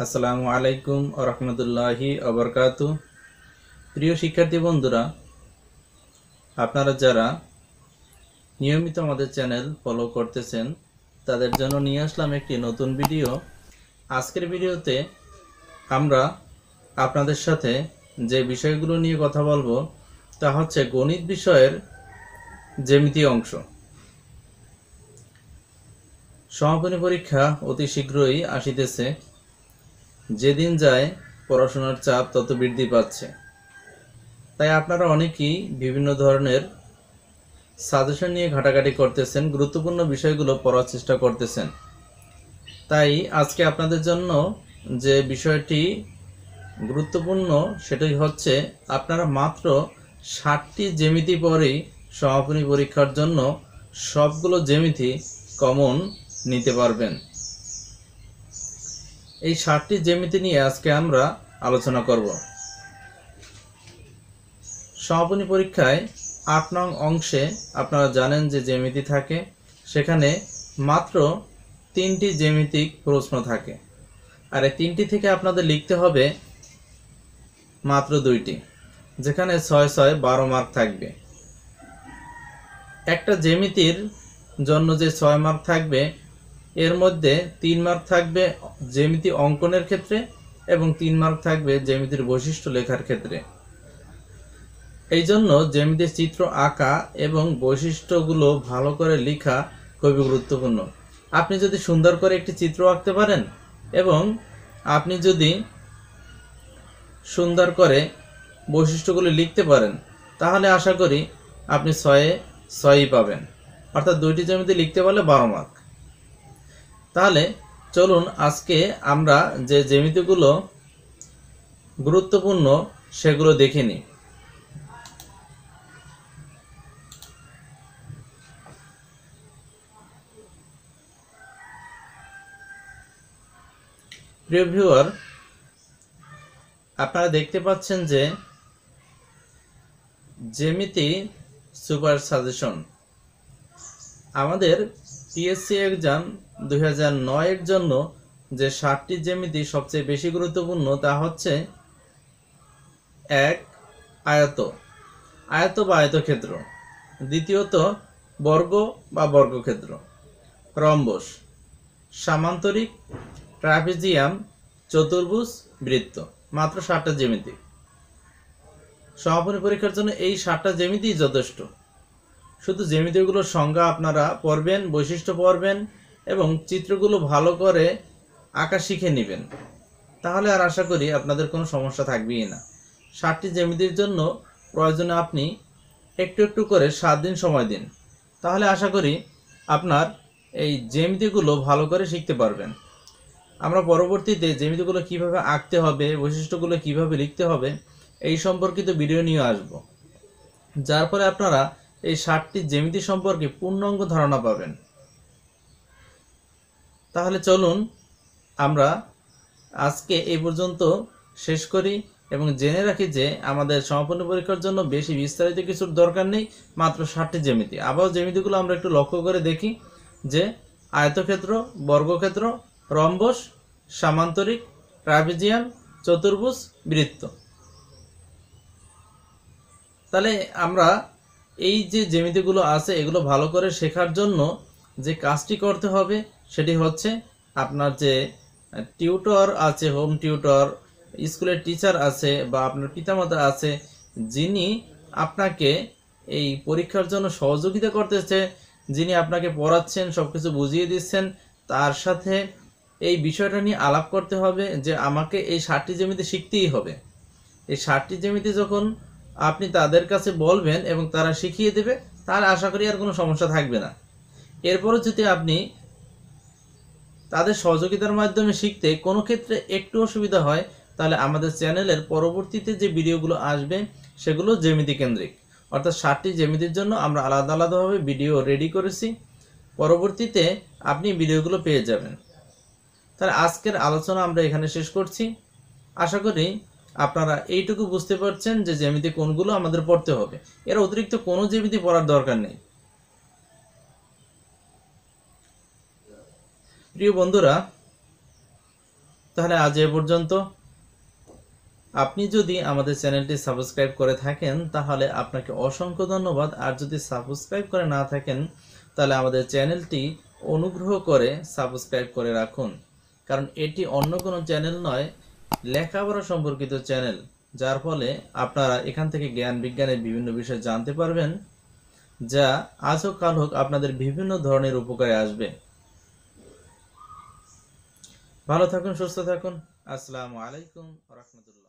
আসসালামু আলাইকুম রহমতুল্লাহি অবরকাত প্রিয় শিক্ষার্থী বন্ধুরা আপনারা যারা নিয়মিত আমাদের চ্যানেল ফলো করতেছেন তাদের জন্য নিয়ে আসলাম একটি নতুন ভিডিও আজকের ভিডিওতে আমরা আপনাদের সাথে যে বিষয়গুলো নিয়ে কথা বলবো তা হচ্ছে গণিত বিষয়ের জ্যামিতি অংশ সমাপনী পরীক্ষা অতি শীঘ্রই আসিতেছে যেদিন যায় পড়াশোনার চাপ তত বৃদ্ধি পাচ্ছে তাই আপনারা অনেকেই বিভিন্ন ধরনের সাজেশন নিয়ে ঘাটাঘাটি করতেছেন গুরুত্বপূর্ণ বিষয়গুলো পড়ার চেষ্টা করতেছেন তাই আজকে আপনাদের জন্য যে বিষয়টি গুরুত্বপূর্ণ সেটাই হচ্ছে আপনারা মাত্র ষাটটি জ্যামিতি পরেই সমাপনী পরীক্ষার জন্য সবগুলো জ্যামিতি কমন নিতে পারবেন এই সাতটি জ্যামিতি নিয়ে আজকে আমরা আলোচনা করব সমাপনী পরীক্ষায় আট নং অংশে আপনারা জানেন যে জ্যামিতি থাকে সেখানে মাত্র তিনটি জ্যামিতিক প্রশ্ন থাকে আর এই তিনটি থেকে আপনাদের লিখতে হবে মাত্র দুইটি যেখানে ছয় ছয় বারো মার্ক থাকবে একটা জ্যামিতির জন্য যে ছয় মার্ক থাকবে এর মধ্যে তিন মার্ক থাকবে জ্যামিতি অঙ্কনের ক্ষেত্রে এবং তিন মার্ক থাকবে জ্যামিতির বৈশিষ্ট্য লেখার ক্ষেত্রে এই জন্য জ্যামিতির চিত্র আঁকা এবং বৈশিষ্ট্যগুলো ভালো করে লেখা খুবই গুরুত্বপূর্ণ আপনি যদি সুন্দর করে একটি চিত্র আঁকতে পারেন এবং আপনি যদি সুন্দর করে বৈশিষ্ট্যগুলো লিখতে পারেন তাহলে আশা করি আপনি ছয়ে ছয়ই পাবেন অর্থাৎ দুইটি জমিতে লিখতে পারলে বারো মার্ক তাহলে চলুন আজকে আমরা যে জ্যামিতিগুলো গুরুত্বপূর্ণ সেগুলো দেখে নিই প্রিয় ভিউয়ার আপনারা দেখতে পাচ্ছেন যে জেমিতি সুপার সাজেশন আমাদের পিএসসি এক্সাম দুই জন্য যে সাতটি জ্যামিতি সবচেয়ে বেশি গুরুত্বপূর্ণ তা হচ্ছে এক আয়ত আয়ত বা আয়তক্ষেত্র দ্বিতীয়ত বর্গ বা বর্গক্ষেত্র রম্বস সামান্তরিক ট্রাফিজিয়াম চতুর্ভুজ বৃত্ত মাত্র ষাটটা জ্যামিতি সমাপনী পরীক্ষার জন্য এই ষাটটা জ্যামিতি যথেষ্ট শুধু জ্যামিতিগুলোর সংজ্ঞা আপনারা পড়বেন বৈশিষ্ট্য পড়বেন এবং চিত্রগুলো ভালো করে আঁকা শিখে নেবেন তাহলে আর আশা করি আপনাদের কোনো সমস্যা থাকবেই না ষাটটি জ্যামিতির জন্য প্রয়োজনে আপনি একটু একটু করে সাত দিন সময় দিন তাহলে আশা করি আপনার এই জ্যামিতিগুলো ভালো করে শিখতে পারবেন আমরা পরবর্তীতে জ্যামিতিগুলো কিভাবে আঁকতে হবে বৈশিষ্ট্যগুলো কিভাবে লিখতে হবে এই সম্পর্কিত ভিডিও নিয়ে আসব যার ফলে আপনারা এই ষাটটি জ্যামিতি সম্পর্কে পূর্ণাঙ্গ ধারণা পাবেন তাহলে চলুন আমরা আজকে এই পর্যন্ত শেষ করি এবং জেনে রাখি যে আমাদের সমাপনী পরীক্ষার জন্য বেশি বিস্তারিত কিছুর দরকার নেই মাত্র ষাটটি জ্যামিতি আবার জ্যামিতিগুলো আমরা একটু লক্ষ্য করে দেখি যে আয়তক্ষেত্র বর্গক্ষেত্র রম্বস সামান্তরিক ট্রাপিজিয়ান চতুর্ভুজ বৃত্ত তাহলে আমরা এই যে জ্যামিতিগুলো আছে এগুলো ভালো করে শেখার জন্য যে কাজটি করতে হবে সেটি হচ্ছে আপনার যে টিউটর আছে হোম টিউটর স্কুলের টিচার আছে বা আপনার পিতামাতা আছে যিনি আপনাকে এই পরীক্ষার জন্য সহযোগিতা করতেছে যিনি আপনাকে পড়াচ্ছেন সব কিছু বুঝিয়ে দিচ্ছেন তার সাথে এই বিষয়টা নিয়ে আলাপ করতে হবে যে আমাকে এই ষাটটি জমিতে শিখতেই হবে এই ষাটটি জমিতে যখন আপনি তাদের কাছে বলবেন এবং তারা শিখিয়ে দেবে তার আশা করি আর কোনো সমস্যা থাকবে না এরপরও যদি আপনি তাদের সহযোগিতার মাধ্যমে শিখতে কোনো ক্ষেত্রে একটু অসুবিধা হয় তাহলে আমাদের চ্যানেলের পরবর্তীতে যে ভিডিওগুলো আসবে সেগুলো জ্যামিতি কেন্দ্রিক অর্থাৎ ষাটটি জ্যামিতির জন্য আমরা আলাদা আলাদাভাবে ভিডিও রেডি করেছি পরবর্তীতে আপনি ভিডিওগুলো পেয়ে যাবেন তাহলে আজকের আলোচনা আমরা এখানে শেষ করছি আশা করি আপনারা এইটুকু বুঝতে পারছেন যে জ্যামিতি কোনগুলো আমাদের পড়তে হবে এর অতিরিক্ত কোনো জ্যামিতি পড়ার দরকার নেই প্রিয় বন্ধুরা তাহলে আজ এ পর্যন্ত আপনি যদি আমাদের চ্যানেলটি সাবস্ক্রাইব করে থাকেন তাহলে আপনাকে অসংখ্য ধন্যবাদ আর যদি সাবস্ক্রাইব করে না থাকেন তাহলে আমাদের চ্যানেলটি অনুগ্রহ করে সাবস্ক্রাইব করে রাখুন কারণ এটি অন্য কোনো চ্যানেল নয় লেখাপড়া সম্পর্কিত চ্যানেল যার ফলে আপনারা এখান থেকে জ্ঞান বিজ্ঞানের বিভিন্ন বিষয় জানতে পারবেন যা আজ হোক কাল হোক আপনাদের বিভিন্ন ধরনের উপকারে আসবে ভালো থাকুন সুস্থ থাকুন আসসালামু আলাইকুম রহমতুল্লাহ